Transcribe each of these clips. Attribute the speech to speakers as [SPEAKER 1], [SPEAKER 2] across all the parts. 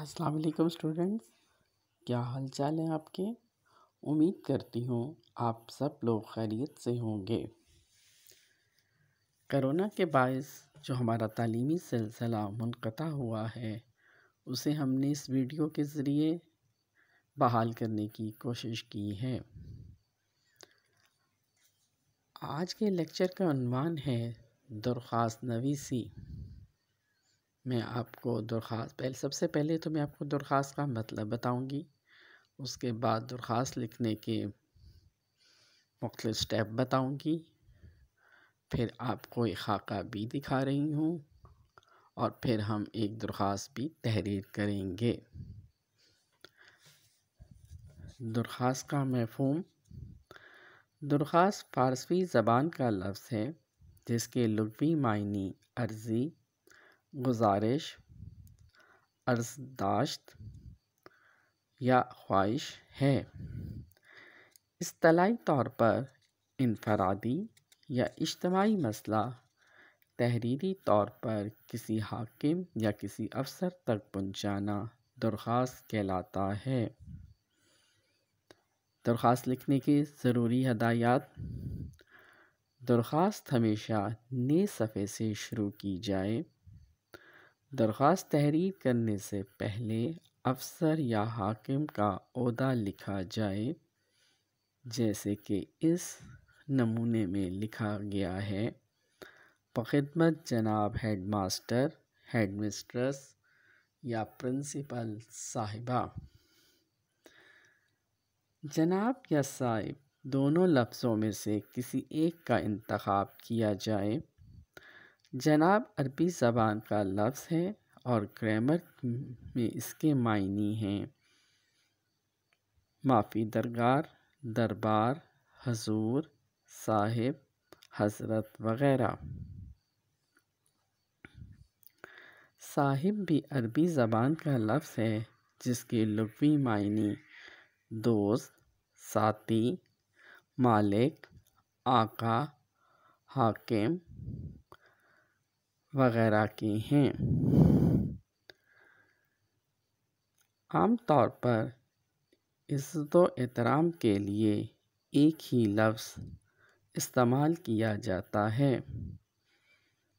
[SPEAKER 1] अस्सलाम वालेकुम स्टूडेंट्स क्या हाल चाल है आपके उम्मीद करती हूँ आप सब लोग खैरियत से होंगे करोना के बायस जो हमारा तालीमी सिलसिला मुनक़ा हुआ है उसे हमने इस वीडियो के ज़रिए बहाल करने की कोशिश की है आज के लेक्चर का अनवान है दरख्वास्त नवीसी मैं आपको दरख्वास्त पहले सबसे पहले तो मैं आपको दरख्वास्त का मतलब बताऊंगी उसके बाद दरख्वास्त लिखने के मुख्तु स्टेप बताऊंगी फिर आपको खाका भी दिखा रही हूँ और फिर हम एक दरख्वास्त भी तहरीर करेंगे दरख्वास्त का मफहम दरख्वास्त फारसी ज़बान का लफ्ज़ है जिसके लगवी मायनी अर्ज़ी गुजारिश अर्जदाश्त या ख्वाहिश है असलाही तौर पर इनफरादी या इज्तमाही मसला तहरीरी तौर पर किसी हाकिम या किसी अफसर तक पहुँचाना दरख्वास्त कहलाता है दरख्वास्त लिखने के ज़रूरी हदायत दरख्वास्त हमेशा नए सफ़े से शुरू की जाए दरख्वास्त तहरीर करने से पहले अफसर या हाकिम का अहदा लिखा जाए जैसे कि इस नमूने में लिखा गया है बखदमत जनाब हेड मास्टर हेड मिस्ट्रस या प्रिंसिपल साहिबा जनाब या साहिब दोनों लफ्ज़ों में से किसी एक का इंतखब किया जाए जनाब अरबी ज़बान का लफ्ज़ है और ग्रामर में इसके मायने हैं माफ़ी दरगार दरबार हजूर साहिब हजरत वगैरह साहिब भी अरबी ज़बान का लफ्ज़ है जिसके लुवी मायने दोस्त साथी मालिक आका हाकिम वगैरह की हैं आमतौर पर इज़्ज़त एहतराम के लिए एक ही लफ्ज़ इस्तेमाल किया जाता है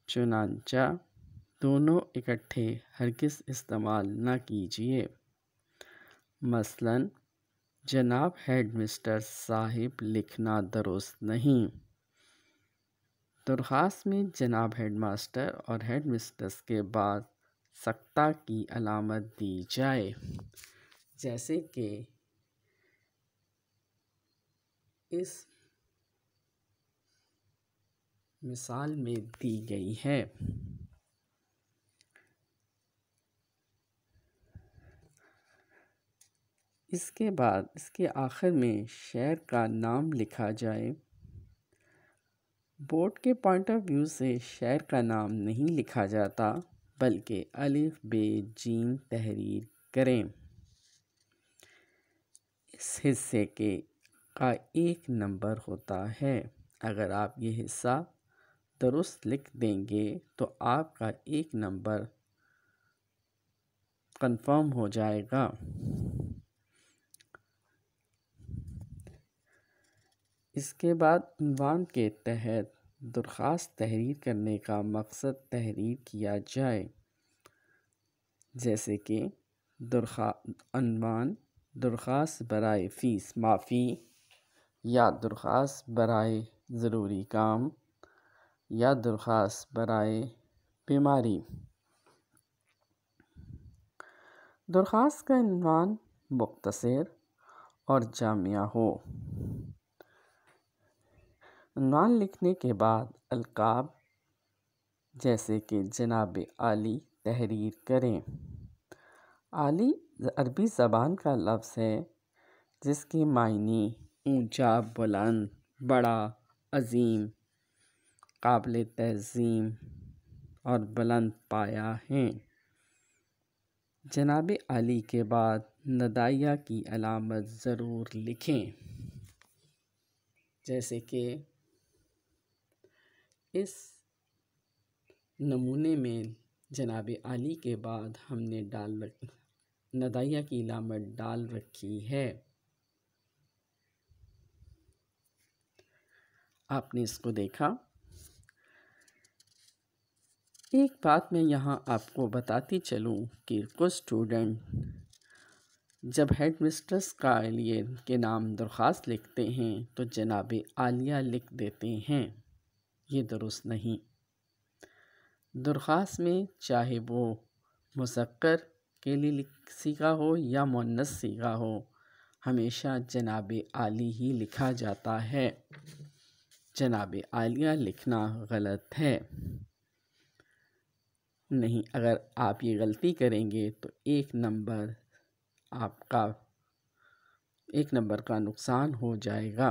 [SPEAKER 1] चुनाचा दोनों इकट्ठे हरगिज़ इस्तेमाल न कीजिए मसलन जनाब हेड मिस्टर साहिब लिखना दुरुस्त नहीं दरख्वास्त तो में जनाब हेड मास्टर और हेड मिस्ट्रेस के बाद सख्ता की अलामत दी जाए जैसे कि इस मिसाल में दी गई है इसके बाद इसके आखिर में शहर का नाम लिखा जाए बोर्ड के पॉइंट ऑफ व्यू से शहर का नाम नहीं लिखा जाता बल्कि अलिफ बे जीम तहरीर करें इस हिस्से के का एक नंबर होता है अगर आप ये हिस्सा दुरुस्त लिख देंगे तो आपका एक नंबर कंफर्म हो जाएगा इसके बाद ईवान के तहत दरख्वास्त तहरीर करने का मकसद तहरीर किया जाए जैसे कि दरख्वा अनवान दरख्वास्त बरए फ़ीस माफ़ी या दरख्वास्त बरए ज़रूरी काम या दरख्वास्त बरए बीमारी दरख्वास्त का अनवान मुख्तर और जामिया हो अनवान लिखने के बाद अलकाब जैसे कि जनाब आली तहरीर करें आली अरबी ज़बान का लफ्ज़ है जिसके मायने ऊंचा बुलंद बड़ा अजीम काबिल तहजीम और बुलंद पाया हैं जनाब आली के बाद नदाइया की अलामत ज़रूर लिखें जैसे कि इस नमूने में जनाब आली के बाद हमने डाल रख नदाइया की इलामत डाल रखी है आपने इसको देखा एक बात मैं यहाँ आपको बताती चलूँ कि कुछ स्टूडेंट जब हेड मिस्ट्रेस का लिए के नाम दरख्वास्त लिखते हैं तो जनाब आलिया लिख देते हैं ये दुरुस्त नहीं दरख्वास्त में चाहे वो मुसक्र के लिए सीखा हो या मुन्नस सीखा हो हमेशा जनाब आली ही लिखा जाता है जनाब आलिया लिखना गलत है नहीं अगर आप ये गलती करेंगे तो एक नंबर आपका एक नंबर का नुकसान हो जाएगा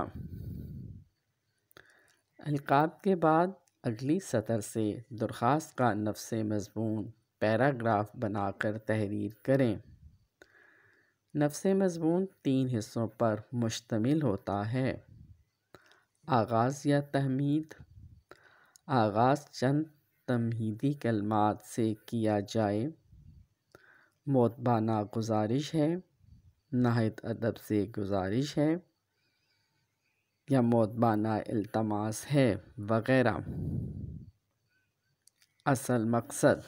[SPEAKER 1] अलकाब के बाद अगली सतर से दरख्वास्त का नफ्स मज़मून पैराग्राफ बनाकर तहरीर करें नफ्स मज़मून तीन हिस्सों पर मुश्तमिल होता है आगाज़ या तहमीद आगाज़ चंद तमहीदी कलमात से किया जाए मोतबाना गुजारिश है नाहत अदब से गुजारिश है या मौतबाना अल्तमास है वगैरह असल मकसद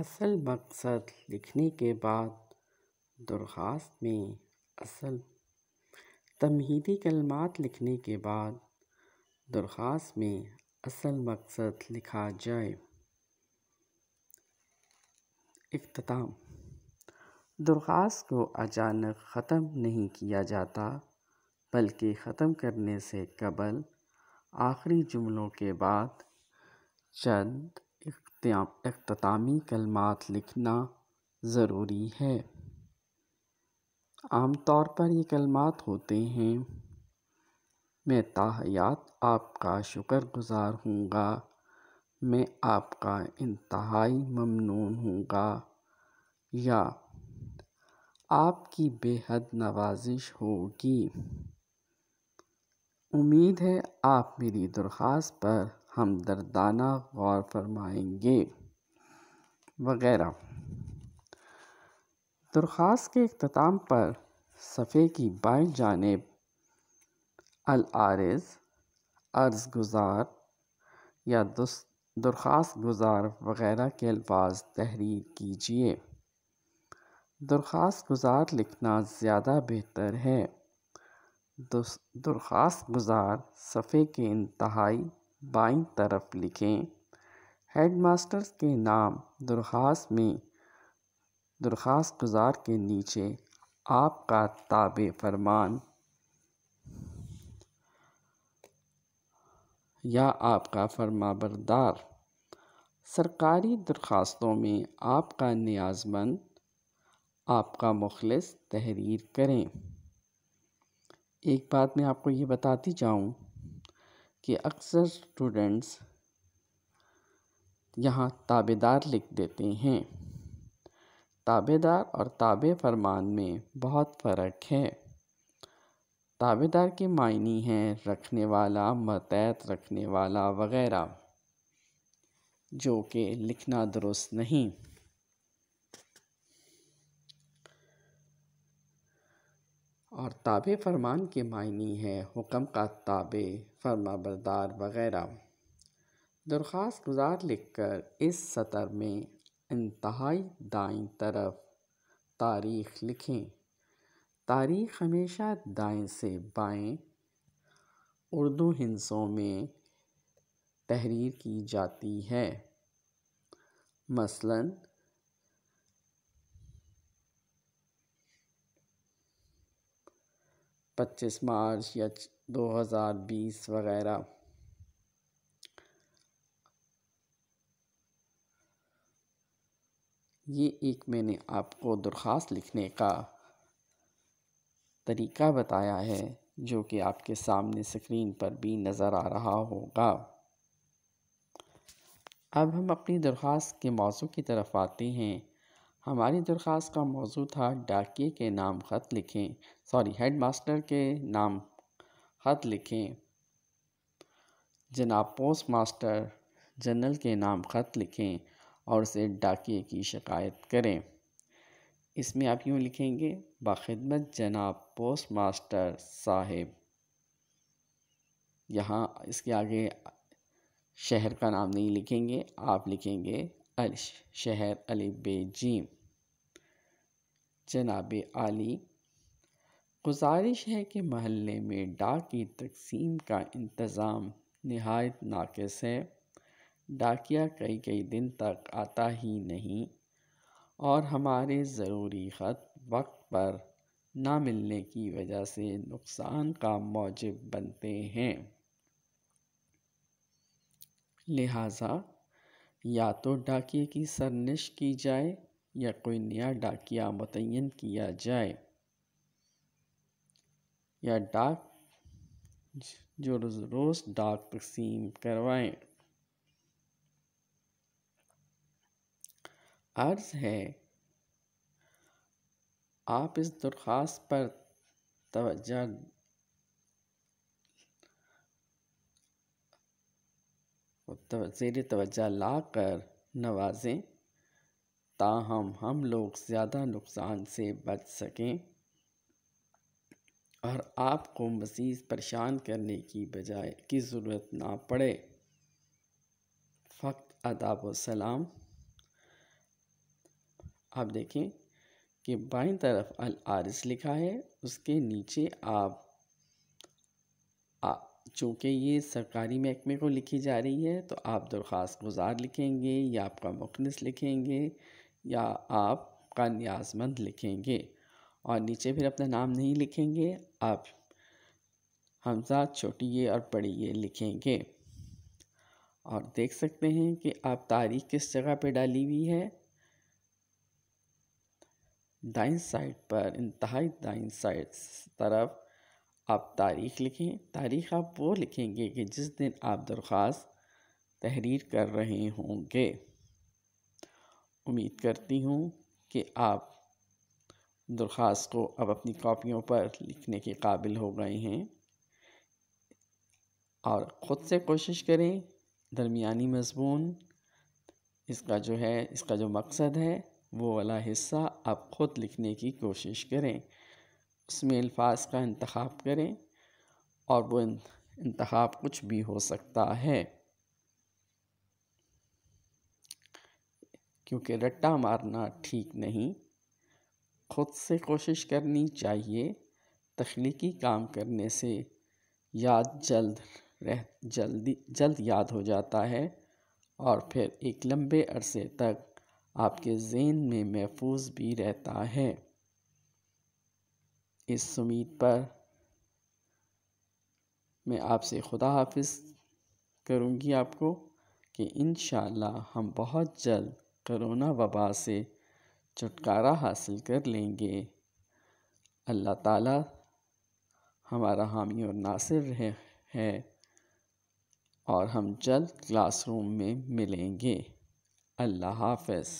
[SPEAKER 1] असल मकसद लिखने के बाद दरख्वास्त में असल तमहीदी कलमात लिखने के बाद दरख्वास्त में असल मकसद लिखा जाए अख्ताम दरख्वास को अचानक ख़त्म नहीं किया जाता बल्कि ख़त्म करने से कबल आखिरी जुमलों के बाद चंद अख्तामी कलमात लिखना ज़रूरी है आम तौर पर ये कलमात होते हैं मैं ताहयात आपका शुक्रगुज़ार हूँगा मैं आपका इंतहाई ममनून हूँगा या आपकी बेहद नवाजिश होगी उम्मीद है आप मेरी दरख्वास्त पर हमदर्दाना गौर फरमाएंगे वगैरह दरख्वास्त के अख्ताम पर सफ़े की बाएं जानेब अल आरज़ अर्ज़ गुज़ार या दुस्त दरख्वास्त गुजार वगैरह के अल्फाज तहरीर कीजिए दरख्वास्त गुजार लिखना ज़्यादा बेहतर है दरख्वास गुजार सफ़े के इंतहाई बाई तरफ लिखें हेड मास्टर्स के नाम दरख्वास्त में दरख्वास्त गुजार के नीचे आपका ताब फरमान या आपका फरमाबरदार सरकारी दरख्वास्तों में आपका न्याजमंद आपका मुखलस तहरीर करें एक बात मैं आपको ये बताती जाऊँ कि अक्सर स्टूडेंट्स यहाँ ताबेदार लिख देते हैं ताबेदार और ताबे फरमान में बहुत फ़र्क है ताबेदार के मायनी हैं रखने वाला मतैत रखने वाला वगैरह जो कि लिखना दुरुस्त नहीं और ताबे फरमान के मायनी हैं हुक्म का ताबे फरमा बरदार वगैरह दरख्वास्त गुजार लिख कर इस सतर में इंतहाई दाई तरफ तारीख लिखें तारीख हमेशा दाएं से बाएं उर्दू हिंसों में तहरीर की जाती है मसलन पच्चीस मार्च या दो हज़ार बीस वगैरह ये एक मैंने आपको दरख्वास्त लिखने का तरीका बताया है जो कि आपके सामने स्क्रीन पर भी नज़र आ रहा होगा अब हम अपनी दरख्वास्त के मौजू की तरफ आते हैं हमारी दरख्वास्त का मौजू था डाकिए के नाम ख़त लिखें सॉरी हेड मास्टर के नाम ख़त लिखें जनाब पोस्ट मास्टर जनरल के नाम ख़त लिखें और उसे डाकिए की शिकायत करें इसमें आप यूँ लिखेंगे बाखिदमत जनाब पोस्ट मास्टर साहेब यहाँ इसके आगे शहर का नाम नहीं लिखेंगे आप लिखेंगे शहर अली बेजीम जनाब आली गुजारिश है कि महल्ले में डाक की तकसीम का इंतज़ाम नहायत नाकस है डाकिया कई कई दिन तक आता ही नहीं और हमारे ज़रूरी ख़त वक्त पर ना मिलने की वजह से नुकसान का मौजब बनते हैं लिहाजा या तो डाकिए की सरनिश की जाए या कोई नया डाकिया मुतन किया जाए या डाक जो रोज़ डाक तकसीम करवाएं अर्ज़ है आप इस दरख्वास्त पर तो जेर तवज्जा ला कर नवाजें ताहम हम लोग ज़्यादा नुकसान से बच सकें और आपको मज़ीद परेशान करने की बजाय की ज़रूरत ना पड़े फ़क्त अदाब सलाम आप देखें कि बाएं तरफ अल आरिस लिखा है उसके नीचे आप चूँकि ये सरकारी महकमे को लिखी जा रही है तो आप दरख्वास्त गुजार लिखेंगे या आपका मुखनस लिखेंगे या आपका न्याजमंद लिखेंगे और नीचे फिर अपना नाम नहीं लिखेंगे आप हमजा छोटी ये और बड़ी ये लिखेंगे और देख सकते हैं कि आप तारीख किस जगह पे डाली हुई है दाइन साइड पर इंतहाई दाइन साइड तरफ आप तारीख लिखें तारीख आप वो लिखेंगे कि जिस दिन आप दरख्वास तहरीर कर रहे होंगे उम्मीद करती हूँ कि आप दरख्वास को अब अपनी कापियों पर लिखने के काबिल हो गए हैं और ख़ुद से कोशिश करें दरमिया मजमून इसका जो है इसका जो मकसद है वो वाला हिस्सा आप ख़ुद लिखने की कोशिश करें उसमें अल्फाज का इंतखब करें और वो इंतखब कुछ भी हो सकता है क्योंकि रट्टा मारना ठीक नहीं ख़ुद से कोशिश करनी चाहिए तख्लीकी काम करने से याद जल्द रह जल्दी जल्द याद हो जाता है और फिर एक लंबे अरसे तक आपके जेन में महफूज भी रहता है इस उम्मीद पर मैं आपसे खुदा हाफिज करूँगी आपको कि इन हम बहुत जल्द करोना वबा से छुटकारा हासिल कर लेंगे अल्लाह ताला हमारा हामी और नासिर रहे है और हम जल्द क्लासरूम में मिलेंगे अल्लाह हाफिज़